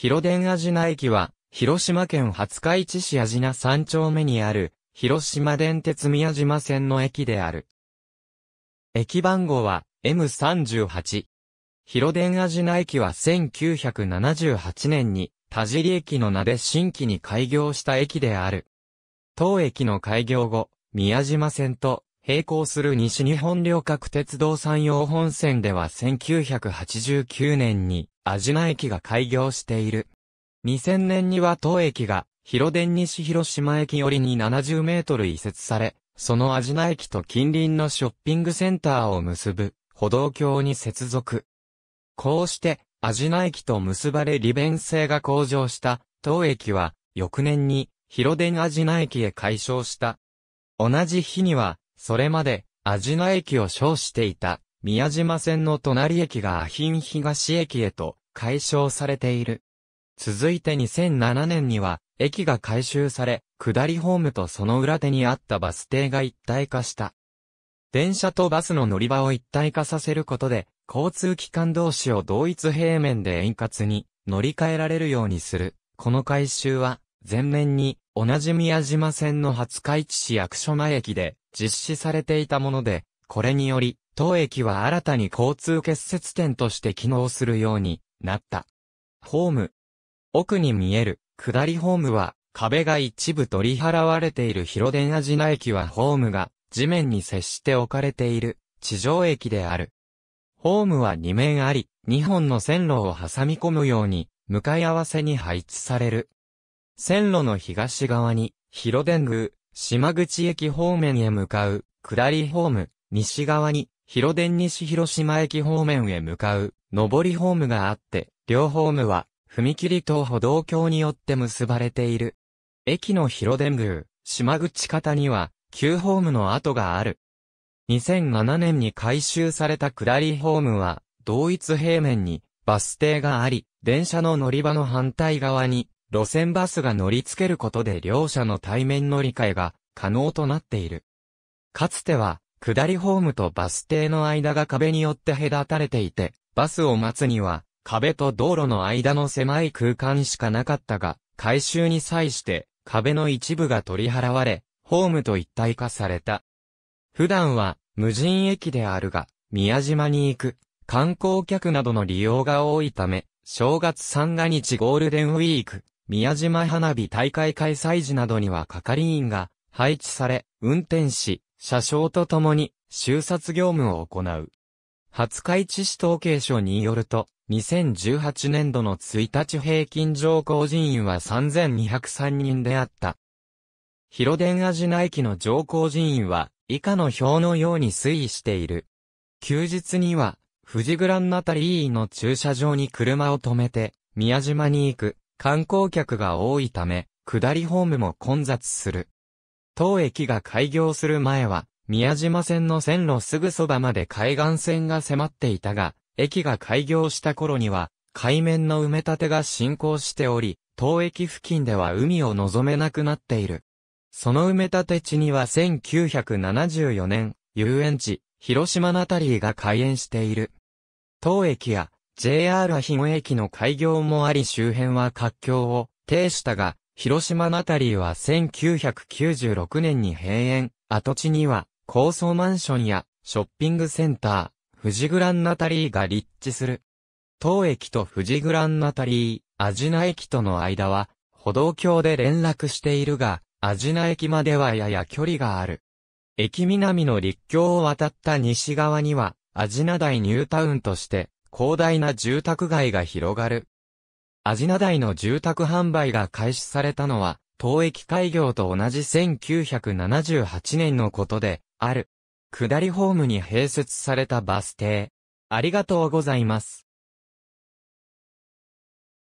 広電アジナ駅は、広島県廿日市市アジナ3丁目にある、広島電鉄宮島線の駅である。駅番号は M38。広電アジナ駅は1978年に、田尻駅の名で新規に開業した駅である。当駅の開業後、宮島線と並行する西日本旅客鉄道山陽本線では1989年にジナ駅が開業している。2000年には当駅が、広電西広島駅よりに70メートル移設され、そのジナ駅と近隣のショッピングセンターを結ぶ、歩道橋に接続。こうして、ジナ駅と結ばれ利便性が向上した、当駅は、翌年に、広電ジナ駅へ改称した。同じ日には、それまで、ジナ駅を称していた、宮島線の隣駅がアヒン東駅へと解消されている。続いて2007年には、駅が改修され、下りホームとその裏手にあったバス停が一体化した。電車とバスの乗り場を一体化させることで、交通機関同士を同一平面で円滑に乗り換えられるようにする。この改修は、前面に、同じ宮島線の初開地市役所前駅で実施されていたもので、これにより、当駅は新たに交通結節点として機能するようになった。ホーム。奥に見える下りホームは壁が一部取り払われている広電アジナ駅はホームが地面に接して置かれている地上駅である。ホームは2面あり、2本の線路を挟み込むように向かい合わせに配置される。線路の東側に広電宮、島口駅方面へ向かう下りホーム、西側に広電西広島駅方面へ向かう、上りホームがあって、両ホームは、踏切と歩道橋によって結ばれている。駅の広電宮、島口方には、旧ホームの跡がある。2007年に改修された下りホームは、同一平面にバス停があり、電車の乗り場の反対側に、路線バスが乗り付けることで両者の対面乗り換えが可能となっている。かつては、下りホームとバス停の間が壁によって隔たれていて、バスを待つには、壁と道路の間の狭い空間しかなかったが、改修に際して、壁の一部が取り払われ、ホームと一体化された。普段は、無人駅であるが、宮島に行く、観光客などの利用が多いため、正月三が日ゴールデンウィーク、宮島花火大会開催時などには係員が配置され、運転士、車掌と共に、修察業務を行う。廿日市市統計所によると、2018年度の1日平均乗降人員は3203人であった。広電アジナ駅の乗降人員は、以下の表のように推移している。休日には、富士グランナタリーの駐車場に車を止めて、宮島に行く観光客が多いため、下りホームも混雑する。当駅が開業する前は、宮島線の線路すぐそばまで海岸線が迫っていたが、駅が開業した頃には、海面の埋め立てが進行しており、当駅付近では海を望めなくなっている。その埋め立て地には1974年、遊園地、広島ナタリーが開園している。当駅や JR 日野駅の開業もあり周辺は活況を呈したが、広島ナタリーは1996年に閉園、跡地には高層マンションやショッピングセンター、富士グランナタリーが立地する。当駅と富士グランナタリー、アジナ駅との間は歩道橋で連絡しているが、アジナ駅まではやや距離がある。駅南の陸橋を渡った西側には、アジナ大ニュータウンとして、広大な住宅街が広がる。アジナ台の住宅販売が開始されたのは、東駅開業と同じ1978年のことで、ある。下りホームに併設されたバス停。ありがとうございます。